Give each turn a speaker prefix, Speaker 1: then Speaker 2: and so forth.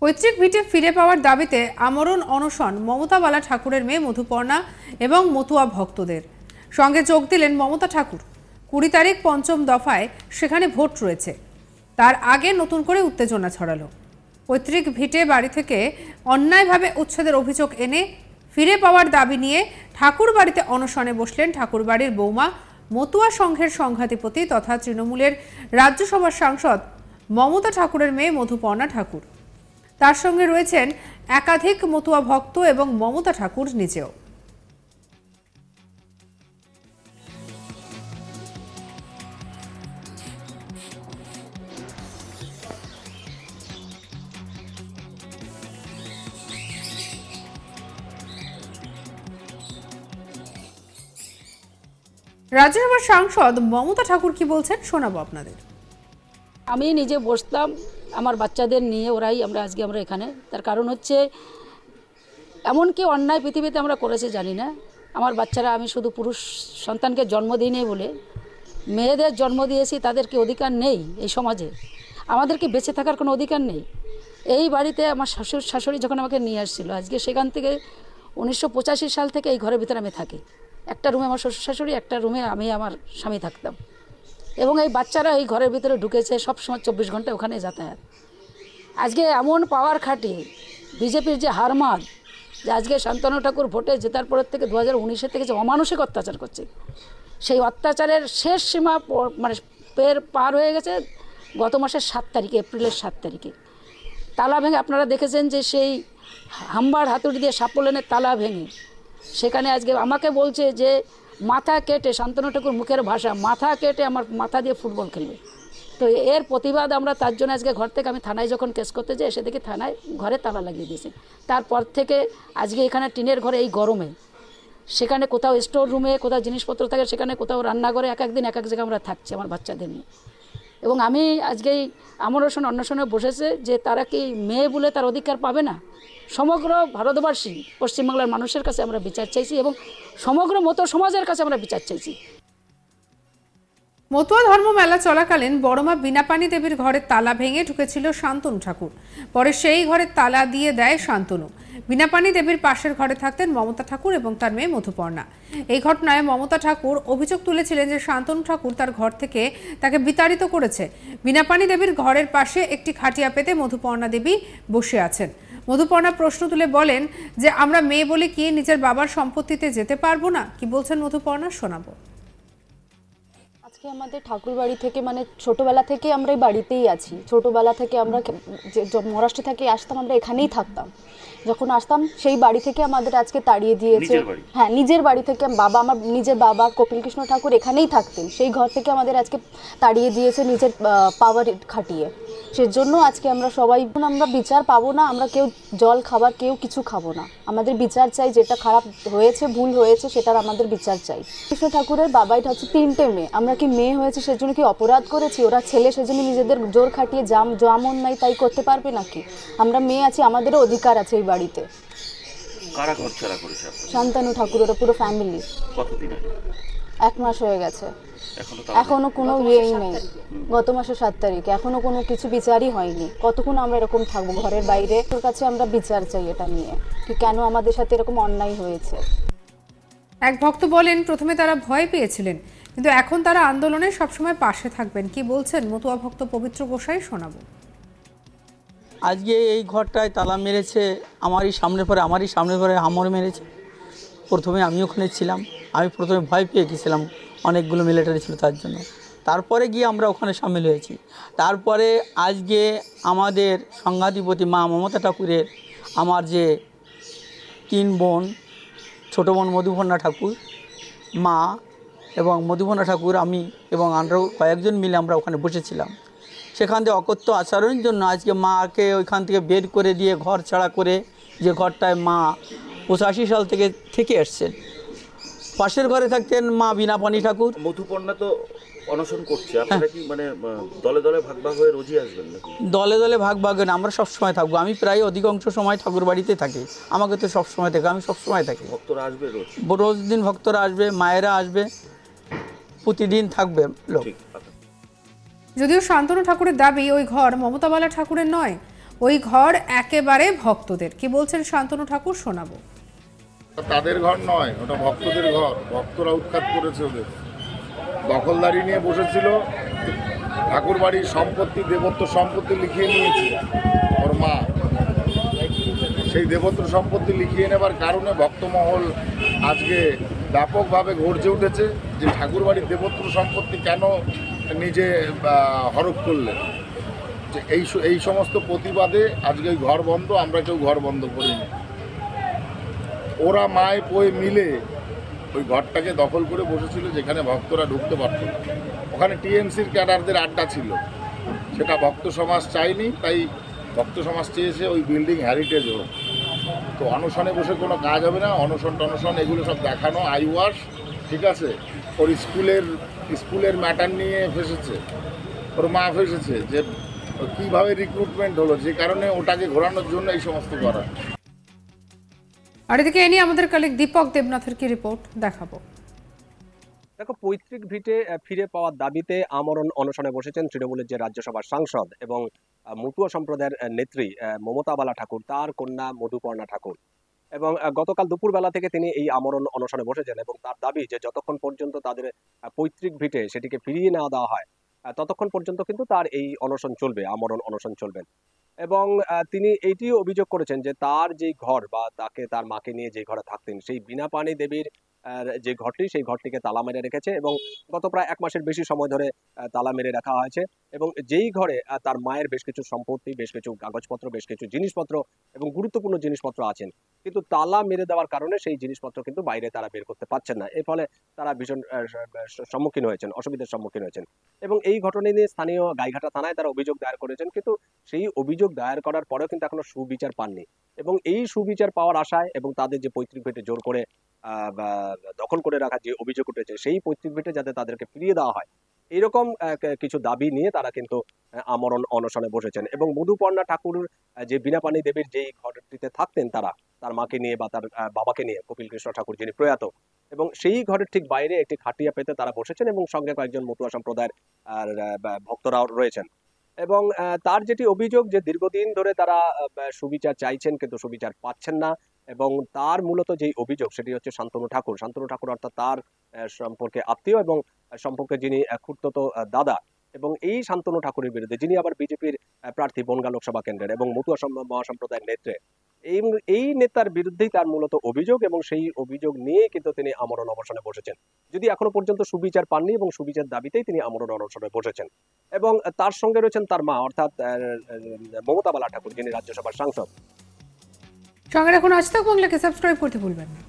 Speaker 1: পৈতৃক ভিটে ফিরে পাওয়ার দাবিতে আমরণ অনশন বালা ঠাকুরের মেয়ে মধুপর্ণা এবং মতুয়া ভক্তদের সঙ্গে যোগ দিলেন মমতা ঠাকুর কুড়ি তারিখ পঞ্চম দফায় সেখানে ভোট রয়েছে তার আগে নতুন করে উত্তেজনা ছড়ালো পৈতৃক ভিটে বাড়ি থেকে অন্যায়ভাবে উচ্ছেদের অভিযোগ এনে ফিরে পাওয়ার দাবি নিয়ে ঠাকুর বাড়িতে অনশনে বসলেন ঠাকুর বাড়ির বৌমা মতুয়া সংঘের সংঘাধিপতি তথা তৃণমূলের রাজ্যসভার সাংসদ মমতা ঠাকুরের মেয়ে মধুপর্ণা ঠাকুর তার সঙ্গে রয়েছেন একাধিক মতুয়া ভক্ত এবং মমতা ঠাকুর নিজেও রাজ্যসভার সাংসদ মমতা ঠাকুর কি বলছেন শোনাবো আপনাদের
Speaker 2: আমি নিজে বসতাম আমার বাচ্চাদের নিয়ে ওরাই আমরা আজকে আমরা এখানে তার কারণ হচ্ছে এমন কি অন্যায় পৃথিবীতে আমরা করেছি জানি না আমার বাচ্চারা আমি শুধু পুরুষ সন্তানকে জন্ম দিই নেই বলে মেয়েদের জন্ম দিয়েছি তাদেরকে অধিকার নেই এই সমাজে আমাদেরকে বেঁচে থাকার কোনো অধিকার নেই এই বাড়িতে আমার শাশুড় শাশুড়ি যখন আমাকে নিয়ে আসছিল আজকে সেখান থেকে উনিশশো সাল থেকে এই ঘরের ভিতরে আমি থাকি একটা রুমে আমার শ্বশুর শাশুড়ি একটা রুমে আমি আমার স্বামী থাকতাম এবং এই বাচ্চারা এই ঘরের ভিতরে ঢুকেছে সবসময় চব্বিশ ঘন্টা ওখানে যাতায়াত আজকে এমন পাওয়ার খাটি বিজেপির যে হারমাদ যে আজকে শান্তনু ঠাকুর ভোটে জেতার পরের থেকে দু হাজার উনিশের থেকে যে অমানসিক অত্যাচার করছে সেই অত্যাচারের শেষ সীমা মানে পের পার হয়ে গেছে গত মাসের সাত তারিখে এপ্রিলের সাত তারিখে তালা ভেঙে আপনারা দেখেছেন যে সেই হাম্বার হাতুড়ি দিয়ে সাপোলেনের তালা ভেঙে সেখানে আজকে আমাকে বলছে যে মাথা কেটে শান্তনু ঠাকুর মুখের ভাষা মাথা কেটে আমার মাথা দিয়ে ফুটবল খেলবে তো এর প্রতিবাদ আমরা তার জন্য আজকে ঘর থেকে আমি থানায় যখন কেস করতে যাই এসে দেখি থানায় ঘরে তালা লাগিয়ে দিয়েছে তারপর থেকে আজকে এখানে টিনের ঘরে এই গরমে সেখানে কোথাও স্টোর রুমে কোথাও জিনিসপত্র থাকে সেখানে কোথাও রান্নাঘরে এক একদিন এক এক জায়গায় আমরা থাকছি আমার বাচ্চাদের নিয়ে এবং আমি আজকে আমার আমরসন অন্বেষণে বসেছে যে তারা কি মেয়ে বলে তার অধিকার পাবে না সমগ্র ভারতবাসী পশ্চিমবাংলার মানুষের কাছে আমরা বিচার চাইছি এবং সমগ্র মতো সমাজের কাছে আমরা বিচার চাইছি মতুয়া
Speaker 1: ধর্ম মেলা চলাকালীন বড়মা বিনাপানি দেবীর ঘরের তালা ভেঙে ঢুকেছিল শান্তনু ঠাকুর পরে সেই ঘরের তালা দিয়ে দেয় শান্তনু বিনাপানি দেবীর পাশের ঘরে থাকতেন মমতা ঠাকুর এবং তার মেয়ে মধুপর্ণা এই ঘটনায় মমতা ঠাকুর অভিযোগ তুলেছিলেন যে শান্তনু ঠাকুর তার ঘর থেকে তাকে বিতাড়িত করেছে বিনাপানি দেবীর ঘরের পাশে একটি খাটিয়া পেতে মধুপর্ণা দেবী বসে আছেন মধুপর্ণা প্রশ্ন তুলে বলেন যে আমরা মেয়ে বলে কি নিজের বাবার সম্পত্তিতে যেতে পারবো না কি বলছেন মধুপর্ণা শোনাবো আজকে আমাদের ঠাকুর বাড়ি থেকে মানে ছোটবেলা থেকে আমরা এই বাড়িতেই আছি ছোটবেলা থেকে আমরা যে মহারাষ্ট্র থেকে আসতাম আমরা এখানেই থাকতাম যখন আসতাম সেই বাড়ি থেকে আমাদের আজকে তাড়িয়ে দিয়েছে হ্যাঁ নিজের বাড়ি থেকে বাবা আমার নিজের বাবা কপিল কৃষ্ণ ঠাকুর এখানেই থাকতেন সেই ঘর থেকে আমাদের আজকে তাড়িয়ে দিয়েছে নিজের পাওয়ার খাটিয়ে সেজন্য আজকে আমরা সবাই আমরা বিচার পাবো না আমরা কেউ জল খাবার কেউ কিছু খাবো না আমাদের বিচার চাই যেটা খারাপ হয়েছে ভুল হয়েছে সেটার আমাদের বিচার চাই কৃষ্ণ ঠাকুরের বাবাইটা হচ্ছে তিনটে মেয়ে আমরা কি মেয়ে হয়েছে সেজন্য কি অপরাধ করেছি ওরা ছেলে সেজন্য নিজেদের জোর খাটিয়ে জাম জামন নাই তাই করতে পারবে নাকি আমরা মেয়ে আছি আমাদেরও অধিকার আছে এই বাড়িতে শান্তানু ঠাকুর ওরা পুরো ফ্যামিলি এক মাস হয়ে গেছে এখনো কোনো ইয়েই নেই গত মাসের সাত তারিখ এখনো কোনো কিছু বিচারই হয়নি কতক্ষণ আমরা এরকম থাকবো ঘরের বাইরে তোর কাছে আমরা বিচার চাই এটা নিয়ে কি কেন আমাদের সাথে এরকম অন্যায় হয়েছে এক ভক্ত বলেন প্রথমে তারা ভয় পেয়েছিলেন কিন্তু এখন তারা আন্দোলনে সবসময় পাশে থাকবেন কি বলছেন মতুয়া ভক্ত পবিত্র গোসাই শোনাবো
Speaker 3: আজকে এই ঘরটায় তালা মেরেছে আমারই সামনে পরে আমারই সামনে পরে হামর মেরেছে প্রথমে আমি ওখানে ছিলাম আমি প্রথমে ভয় পেয়ে গেছিলাম অনেকগুলো মিলিটারি ছিল তার জন্য তারপরে গিয়ে আমরা ওখানে সামিল হয়েছি তারপরে আজকে আমাদের সংঘাধিপতি মা মমতা ঠাকুরের আমার যে তিন বোন ছোটো বোন মধুভন্না ঠাকুর মা এবং মধুভন্না ঠাকুর আমি এবং আরও কয়েকজন মিলে আমরা ওখানে বসেছিলাম সেখান থেকে অকথ্য আচরণের জন্য আজকে মাকে ওইখান থেকে বের করে দিয়ে ঘর ছাড়া করে যে ঘরটায় মা পঁচাশি সাল থেকে থেকে আসছেন পাশের ঘরে থাকতেন মা বিনা পানি ঠাকুর মধুপন্না তো অনশন
Speaker 4: করছে হ্যাঁ। মানে দলে দলে ভাগ ভাগ হয়ে রোজই আসবেন
Speaker 3: দলে দলে ভাগ ভাগ না আমরা সব সময় থাকবো আমি প্রায় অধিকাংশ সময় ঠাকুর বাড়িতে থাকি আমাকে তো সব সময় থাকে আমি সব সময় থাকি ভক্তরা আসবে রোজ রোজ দিন ভক্তরা আসবে মায়েরা আসবে প্রতিদিন থাকবে লোক
Speaker 1: যদিও শান্তনু ঠাকুরের দাবি ওই ঘর মমতাবালা ঠাকুরের নয় ওই ঘর একেবারে ভক্তদের কি বলছেন শান্তনু ঠাকুর শোনাবো
Speaker 4: তাদের ঘর নয় ওটা ভক্তদের ঘর ভক্তরা উৎখাত করেছে ওদের দখলদারি নিয়ে বসেছিল ঠাকুর বাড়ির সম্পত্তি দেবত্ব সম্পত্তি লিখিয়ে নিয়েছে ওর মা সেই দেবত্ব সম্পত্তি লিখিয়ে নেবার কারণে ভক্তমহল আজকে ব্যাপকভাবে গর্জে উঠেছে যে ঠাকুর বাড়ির দেবত্ব সম্পত্তি কেন নিজে হরফ করলেন যে এই এই সমস্ত প্রতিবাদে আজকে ঘর বন্ধ আমরা কেউ ঘর বন্ধ করিনি ওরা মায় পয়ে মিলে ওই ঘরটাকে দখল করে বসেছিল যেখানে ভক্তরা ঢুকতে পারত ওখানে টিএমসির ক্যাডারদের আড্ডা ছিল সেটা ভক্ত সমাজ চায়নি তাই ভক্ত সমাজ চেয়েছে ওই বিল্ডিং হ্যারিটেজ হোক তো অনশনে বসে কোনো কাজ হবে না অনশন টনশন এগুলো সব দেখানো আই ওয়াশ ঠিক আছে ওর স্কুলের স্কুলের ম্যাটার নিয়ে ফেসেছে ওর মা ফেসেছে যে কিভাবে রিক্রুটমেন্ট হলো যে কারণে ওটাকে ঘোরানোর জন্য এই সমস্ত করা
Speaker 1: আর এদিকে এ নিয়ে আমাদের কলিগ দীপক দেবনাথের কি রিপোর্ট দেখাবো
Speaker 5: দেখো পৈতৃক ভিটে ফিরে পাওয়ার দাবিতে আমরণ অনশনে বসেছেন তৃণমূলের যে রাজ্যসভার সাংসদ এবং মুটুয়া সম্প্রদায়ের নেত্রী মমতা বালা ঠাকুর তার কন্যা মধুপর্ণা ঠাকুর এবং গতকাল দুপুরবেলা থেকে তিনি এই আমরণ অনশনে বসেছেন এবং তার দাবি যে যতক্ষণ পর্যন্ত তাদের পৈতৃক ভিটে সেটিকে ফিরিয়ে না দেওয়া হয় ততক্ষণ পর্যন্ত কিন্তু তার এই অনশন চলবে আমরণ অনশন চলবেন এবং তিনি এইটি অভিযোগ করেছেন যে তার যে ঘর বা তাকে তার মাকে নিয়ে যে ঘরে থাকতেন সেই বিনা পানি দেবীর যে ঘরটি সেই ঘরটিকে তালা মেরে রেখেছে এবং গত প্রায় এক মাসের বেশি সময় ধরে তালা মেরে রাখা হয়েছে এবং যেই ঘরে তার মায়ের বেশ কিছু সম্পত্তি বেশ কিছু কাগজপত্র বেশ কিছু জিনিসপত্র এবং গুরুত্বপূর্ণ জিনিসপত্র আছেন কিন্তু তালা মেরে দেওয়ার কারণে সেই জিনিসপত্র কিন্তু বাইরে তারা বের করতে পারছেন না এর ফলে তারা ভীষণ সম্মুখীন হয়েছেন অসুবিধার সম্মুখীন হয়েছেন এবং এই ঘটনা নিয়ে স্থানীয় গাইঘাটা থানায় তারা অভিযোগ দায়ের করেছেন কিন্তু সেই অভিযোগ দায়ের করার পরেও কিন্তু এখনো সুবিচার পাননি এবং এই সুবিচার পাওয়ার আশায় এবং তাদের যে পৈতৃক ভেটে জোর করে দখল করে রাখার যে অভিযোগ উঠেছে সেই পৈতৃক ভিটে যাতে তাদেরকে ফিরিয়ে দেওয়া হয় এইরকম কিছু দাবি নিয়ে তারা কিন্তু আমরণ অনশনে বসেছেন এবং মধুপর্ণা ঠাকুর যে পানি দেবীর যেই ঘরটিতে থাকতেন তারা তার মাকে নিয়ে বা তার বাবাকে নিয়ে কপিল কৃষ্ণ ঠাকুর যিনি প্রয়াত এবং সেই ঘরের ঠিক বাইরে একটি খাটিয়া পেতে তারা বসেছেন এবং সঙ্গে কয়েকজন মতুয়া সম্প্রদায়ের ভক্তরাও রয়েছেন এবং তার যেটি অভিযোগ যে দীর্ঘদিন ধরে তারা সুবিচার চাইছেন কিন্তু সুবিচার পাচ্ছেন না এবং তার মূলত যেই অভিযোগ সেটি হচ্ছে শান্তনু ঠাকুর শান্তনু ঠাকুর অর্থাৎ তার সম্পর্কে আত্মীয় এবং সম্পর্কে যিনি খুঁড়তত দাদা এবং এই শান্তনু ঠাকুরের বিরুদ্ধে যিনি আবার বিজেপির প্রার্থী বনগা লোকসভা কেন্দ্রের এবং মতুয়া মহাসম্প্রদায়ের নেত্রে এই এই নেতার বিরুদ্ধেই তার মূলত অভিযোগ এবং সেই অভিযোগ নিয়ে কিন্তু তিনি আমরণ অবসানে বসেছেন যদি এখনো পর্যন্ত সুবিচার পাননি এবং সুবিচার দাবিতেই তিনি আমরণ অনশনে বসেছেন এবং তার সঙ্গে রয়েছেন তার মা অর্থাৎ মমতা বালা ঠাকুর যিনি রাজ্যসভার সাংসদ
Speaker 1: সঙ্গে রাখুন আজ থাক বাংলাকে সাবস্ক্রাইব করতে ভুলবেন না